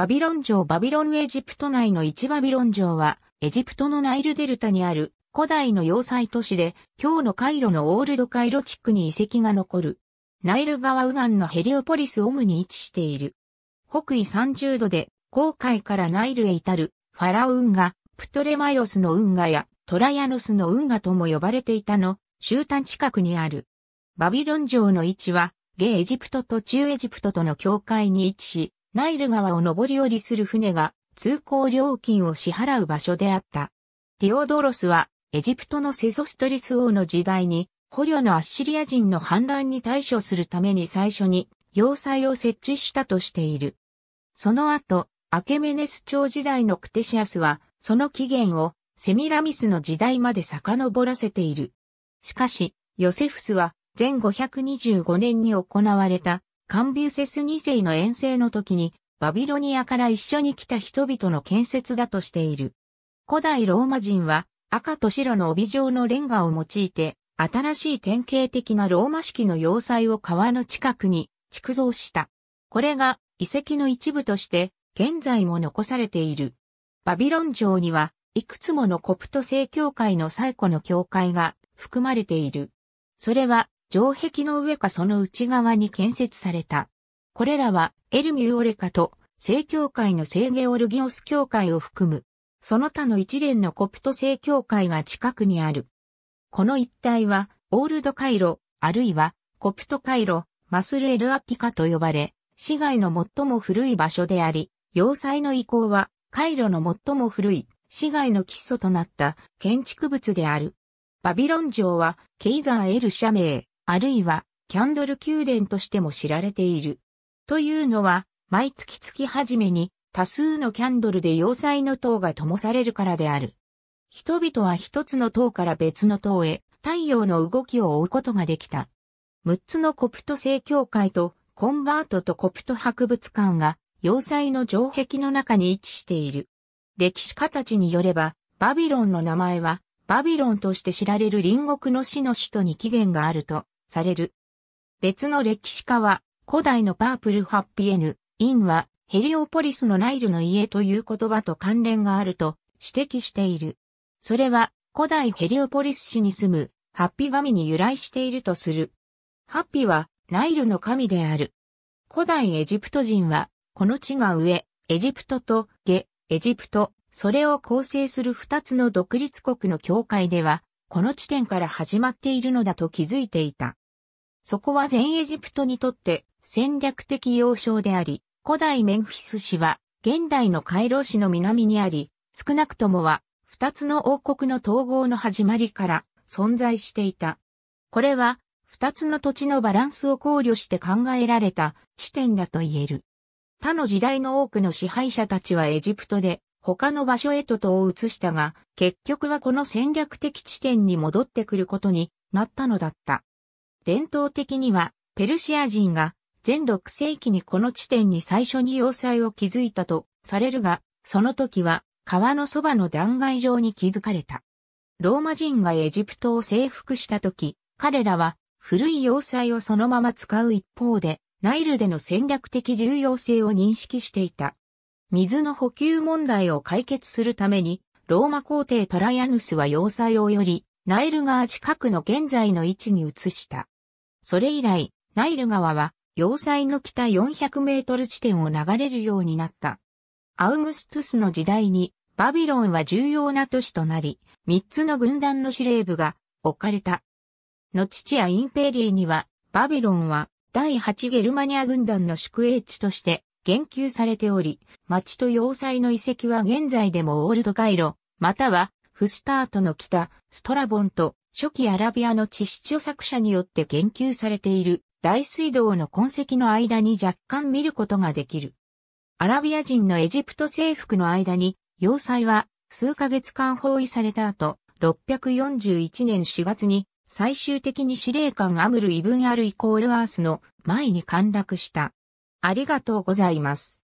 バビロン城バビロンエジプト内の一バビロン城は、エジプトのナイルデルタにある古代の要塞都市で、今日のカイロのオールドカイロ地区に遺跡が残る。ナイル川右岸のヘリオポリスオムに位置している。北緯30度で、航海からナイルへ至る、ファラオ運河、プトレマイオスの運河や、トラアノスの運河とも呼ばれていたの、終端近くにある。バビロン城の位置は、下エジプトと中エジプトとの境界に位置し、ナイル川を上り下りする船が通行料金を支払う場所であった。ティオドロスはエジプトのセゾストリス王の時代に捕虜のアッシリア人の反乱に対処するために最初に要塞を設置したとしている。その後、アケメネス朝時代のクテシアスは、その起源をセミラミスの時代まで遡らせている。しかし、ヨセフスは前525年に行われたカンビュセス2世の遠征の時に、バビロニアから一緒に来た人々の建設だとしている。古代ローマ人は、赤と白の帯状のレンガを用いて、新しい典型的なローマ式の要塞を川の近くに築造した。これが遺跡の一部として現在も残されている。バビロン城にはいくつものコプト正教会の最古の教会が含まれている。それは城壁の上かその内側に建設された。これらはエルミューオレカと正教会の聖ゲオルギオス教会を含む、その他の一連のコプト正教会が近くにある。この一帯は、オールドカイロ、あるいは、コプトカイロ、マスルエルアティカと呼ばれ、市街の最も古い場所であり、要塞の遺構は、カイロの最も古い、市街の基礎となった建築物である。バビロン城は、ケイザー・エル・社名、あるいはキャンドル宮殿としても知られている。というのは、毎月月初めに多数のキャンドルで要塞の塔が灯されるからである。人々は一つの塔から別の塔へ太陽の動きを追うことができた。6つのコプト正教会とコンバートとコプト博物館が要塞の城壁の中に位置している。歴史家たちによれば、バビロンの名前はバビロンとして知られる隣国の市の首都に起源があるとされる。別の歴史家は、古代のパープルハッピエヌ、インは、ヘリオポリスのナイルの家という言葉と関連があると指摘している。それは、古代ヘリオポリス市に住む、ハッピ神に由来しているとする。ハッピは、ナイルの神である。古代エジプト人は、この地が上、エジプトと下、エジプト、それを構成する二つの独立国の境界では、この地点から始まっているのだと気づいていた。そこは全エジプトにとって戦略的要衝であり、古代メンフィス市は現代のカイロ市の南にあり、少なくともは二つの王国の統合の始まりから存在していた。これは二つの土地のバランスを考慮して考えられた地点だと言える。他の時代の多くの支配者たちはエジプトで他の場所へと島を移したが、結局はこの戦略的地点に戻ってくることになったのだった。伝統的にはペルシア人が全6世紀にこの地点に最初に要塞を築いたとされるが、その時は川のそばの断崖上に築かれた。ローマ人がエジプトを征服した時、彼らは古い要塞をそのまま使う一方で、ナイルでの戦略的重要性を認識していた。水の補給問題を解決するために、ローマ皇帝トライアヌスは要塞をより、ナイル川近くの現在の位置に移した。それ以来、ナイル川は、要塞の北400メートル地点を流れるようになった。アウグストゥスの時代に、バビロンは重要な都市となり、三つの軍団の司令部が置かれた。の父やインペリーには、バビロンは第8ゲルマニア軍団の宿営地として言及されており、町と要塞の遺跡は現在でもオールドカイロ、またはフスタートの北、ストラボンと初期アラビアの地質著作者によって研究されている大水道の痕跡の間に若干見ることができる。アラビア人のエジプト征服の間に、要塞は数ヶ月間包囲された後、641年4月に最終的に司令官アムル・イブン・アル・イコール・アースの前に陥落した。ありがとうございます。